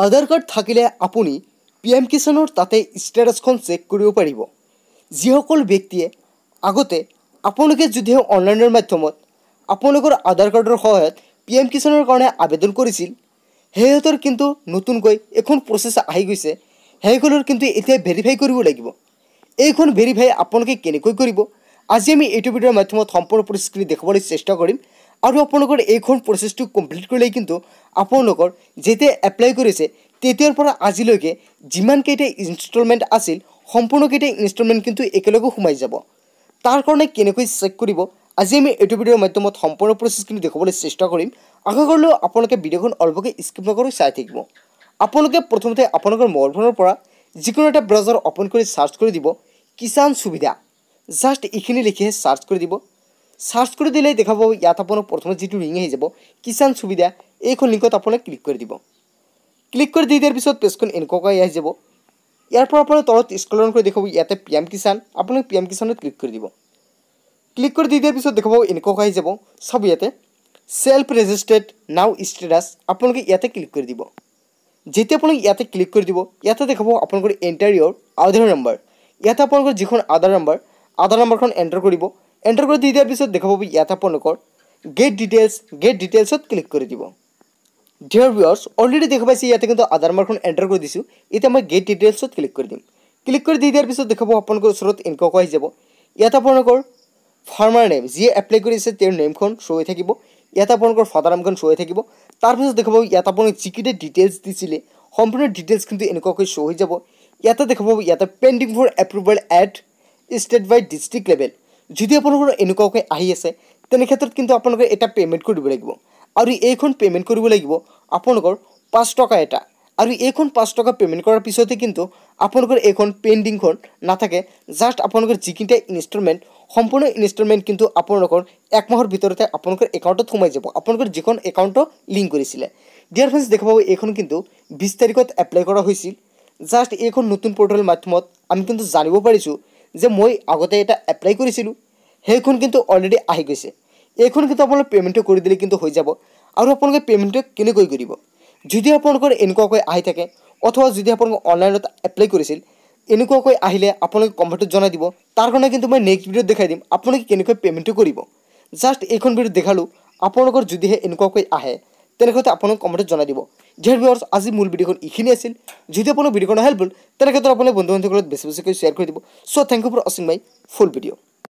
আধাৰ card থাকিলে আপুনি P M কিষাণৰ তাতে ষ্টেটাছখন চেক কৰিব পাৰিব যিসকল ব্যক্তিয়ে আগতে আপোনালোকে যদিহে অনলাইনৰ মাধ্যমত আপোনালোকৰ আধাৰ কাৰ্ডৰ সহায়ত পি এম কিষাণৰ কাৰণে আবেদন কৰিছিল সেইহঁতৰ কিন্তু নতুনকৈ এখন প্ৰচেছ আহি গৈছে সেইখনৰ কিন্তু এতিয়া ভেৰিফাই কৰিব লাগিব এইখন ভেৰিফাই আপোনালোকে কেনেকৈ কৰিব আজি আমি এইটো ভিডিঅ'ৰ মাধ্যমত সম্পূৰ্ণ পৰিস্থিতি দেখুৱাবলৈ চেষ্টা কৰিম আৰু আপোনালোকৰ এইখন প্ৰচেছটো কমপ্লিট কৰিলে কিন্তু আপোনালোকৰ যেতিয়া এপ্লাই কৰিছে তেতিয়াৰ পৰা আজিলৈকে যিমানকেইটা ইনষ্টলমেণ্ট আছিল সম্পূৰ্ণকেইটা ইনষ্টলমেণ্ট কিন্তু একেলগে সোমাই যাব তাৰ কাৰণে কেনেকৈ চেক কৰিব আজি আমি এইটো ভিডিঅ'ৰ মাধ্যমত সম্পূৰ্ণ প্ৰচেছখিনি দেখুৱাবলৈ চেষ্টা কৰিম আশা কৰিলেও আপোনালোকে ভিডিঅ'খন অলপকে স্কিপ নকৰি চাই থাকিব আপোনালোকে প্ৰথমতে আপোনালোকৰ মোবাইল ফোনৰ পৰা যিকোনো এটা ব্ৰাউজাৰ অ'পেন কৰি চাৰ্চ কৰি দিব কিষাণ সুবিধা জাষ্ট এইখিনি লিখিহে চাৰ্চ কৰি দিব চাৰ্চ কৰি দিলে দেখা পাব ইয়াত আপোনাক প্ৰথমে যিটো ৰিং আহি যাব কিষাণ সুবিধা এইখন লিংকত আপোনাক ক্লিক কৰি দিব ক্লিক কৰি দি দিয়াৰ পিছত পেজখন এনেকুৱাকৈ আহি যাব ইয়াৰ পৰা আপোনাৰ তলত স্কলন কৰি দেখাব ইয়াতে পি এম কিষাণ আপোনালোকে পি এম কিষাণত ক্লিক কৰি দিব ক্লিক কৰি দি দিয়াৰ পিছত দেখা পাব এনেকুৱাকৈ আহি যাব চাব ইয়াতে ছেল্ফ ৰেজিষ্টাৰ্ড নাও ষ্টেটাছ আপোনালোকে ইয়াতে ক্লিক কৰি দিব যেতিয়া আপোনালোকে ইয়াতে ক্লিক কৰি দিব ইয়াতে দেখা পাব আপোনালোকৰ এণ্টাৰ ইয়ৰ আধাৰ নম্বৰ ইয়াতে আপোনালোকৰ যিখন আধাৰ নম্বৰ আধাৰ নম্বৰখন এণ্টাৰ কৰিব এণ্টাৰ কৰি দি দিয়াৰ পিছত দেখা পাব ইয়াত আপোনালোকৰ গেট ডিটেইলছ গেট ডিটেইলছত ক্লিক কৰি দিব ডিয়াৰ ভিউৰ্ছ অলৰেডি দেখা পাইছে ইয়াতে কিন্তু আধাৰ মাৰ্কখন এণ্টাৰ কৰি দিছোঁ এতিয়া মই গেট ডিটেইলছত ক্লিক কৰি দিম ক্লিক কৰি দি দিয়াৰ পিছত দেখা পাব আপোনালোকৰ ওচৰত ইনকক আহি যাব ইয়াত আপোনালোকৰ ফাৰ্মাৰ নেম যিয়ে এপ্লাই কৰি আছে তেওঁৰ নেমখন শ্ব' হৈ থাকিব ইয়াত আপোনালোকৰ ফাদাৰ নামখন শ্ব' হৈ থাকিব তাৰপিছত দেখা পাব ইয়াত আপোনালোকে যিকেইটা ডিটেইলছ দিছিলে সম্পূৰ্ণ ডিটেইলছ কিন্তু এনেকুৱাকৈ শ্ব' হৈ যাব ইয়াতে দেখা পাব ইয়াতে pending for approval at state by district level যদি আপোনালোকৰ এনেকুৱাকৈ আহি আছে তেনেক্ষেত্ৰত কিন্তু আপোনালোকে এটা পে'মেণ্ট কৰিব লাগিব আৰু এইখন পে'মেণ্ট কৰিব লাগিব আপোনালোকৰ পাঁচ টকা এটা আৰু এইখন পাঁচ টকা পে'মেণ্ট কৰাৰ পিছতে কিন্তু আপোনালোকৰ এইখন পেণ্ডিংখন নাথাকে জাষ্ট আপোনালোকৰ যিকেইটা ইনষ্টলমেণ্ট সম্পূৰ্ণ ইনষ্টলমেণ্ট কিন্তু আপোনালোকৰ একমাহৰ ভিতৰতে আপোনালোকৰ একাউণ্টত সোমাই যাব আপোনালোকৰ যিখন একাউণ্টত লিংক কৰিছিলে ডিয়াৰ ফ্ৰেণ্ডছ দেখা পাব এইখন কিন্তু বিছ তাৰিখত এপ্লাই কৰা হৈছিল জাষ্ট এইখন নতুন পৰ্টেল মাধ্যমত আমি কিন্তু জানিব পাৰিছোঁ যে মই আগতে এটা এপ্লাই কৰিছিলোঁ সেইখন কিন্তু অলৰেডি আহি গৈছে এইখন কিন্তু আপোনালোকে পে'মেণ্টটো কৰি দিলে কিন্তু হৈ যাব আৰু আপোনালোকে পে'মেণ্টটো কেনেকৈ কৰিব যদি আপোনালোকৰ এনেকুৱাকৈ আহি থাকে অথবা যদি আপোনালোকে অনলাইনত এপ্লাই কৰিছিল এনেকুৱাকৈ আহিলে আপোনালোকে কমেণ্টত জনাই দিব তাৰ কাৰণে কিন্তু মই নেক্সট ভিডিঅ'ত দেখাই দিম আপোনালোকে কেনেকৈ পে'মেণ্টটো কৰিব জাষ্ট এইখন ভিডিঅ'ত দেখালোঁ আপোনালোকৰ যদিহে এনেকুৱাকৈ আহে তেনেহ'লে আপোনালোকে কমেণ্টত জনাই দিব যিহেতু আজি মূল ভিডিঅ'খন এইখিনি আছিল যদি আপোনাৰ ভিডিঅ'খন হেল্পফুল তেনে ক্ষেত্ৰত আপোনালোকে বন্ধু বান্ধৱীসকলক বেছি বেছিকৈ শ্বেয়াৰ কৰি দিব চ' থেংক ইউ ফৰ ৱাচিং মাই ফুল ভিডিঅ'